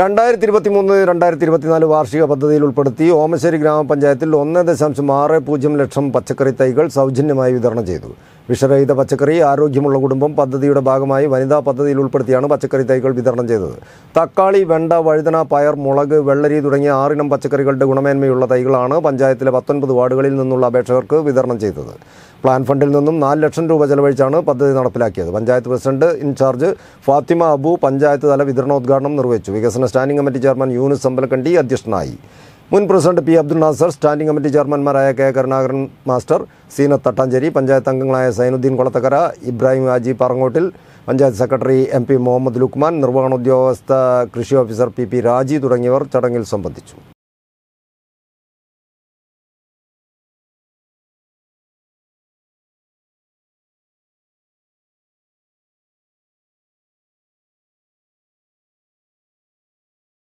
രണ്ടായിരത്തി ഇരുപത്തി മൂന്ന് രണ്ടായിരത്തി ഇരുപത്തിനാല് വാർഷിക പദ്ധതിയിൽ ഉൾപ്പെടുത്തി ഓമശ്ശേരി ഗ്രാമപഞ്ചായത്തിൽ ഒന്ന് ദശാംശം ആറ് പൂജ്യം ലക്ഷം പച്ചക്കറി തൈകൾ സൗജന്യമായി വിതരണം ചെയ്തു വിഷരഹിത പച്ചക്കറി ആരോഗ്യമുള്ള കുടുംബം പദ്ധതിയുടെ ഭാഗമായി വനിതാ പദ്ധതിയിൽ ഉൾപ്പെടുത്തിയാണ് പച്ചക്കറി തൈകൾ വിതരണം ചെയ്തത് തക്കാളി വെണ്ട വഴുതന പയർ മുളക് വെള്ളരി തുടങ്ങിയ ആറിനം പച്ചക്കറികളുടെ ഗുണമേന്മയുള്ള തൈകളാണ് പഞ്ചായത്തിലെ പത്തൊൻപത് വാർഡുകളിൽ നിന്നുള്ള അപേക്ഷകർക്ക് വിതരണം ചെയ്തത് പ്ലാൻ ഫണ്ടിൽ നിന്നും നാല് ലക്ഷം രൂപ ചെലവഴിച്ചാണ് പദ്ധതി നടപ്പിലാക്കിയത് പഞ്ചായത്ത് പ്രസിഡന്റ് ഇൻചാർജ് ഫാത്തിമ അബു പഞ്ചായത്ത് തല വിതരണോദ്ഘാടനം നിർവഹിച്ചു വികസന standing committee chairman Yunus Sampalkandi അധ്യക്ഷനായി മുൻ president P Abdul Nasar standing committee ചെയർമാൻമാരായ കെ കരുണാകരൻ മാസ്റ്റർ സീനത്ത് തട്ടാഞ്ചേരി പഞ്ചായത്ത് അംഗങ്ങളായ Zainudheen Kolathakkara Ibrahim Haji Parangottil panchayat secretary M P Muhammad Lukman നിർവഹണ ഉദ്യോഗസ്ഥ കൃഷി ഓഫീസർ പി പി രാജി തുടങ്ങിയവർ ചടങ്ങിൽ സംബന്ധിച്ചു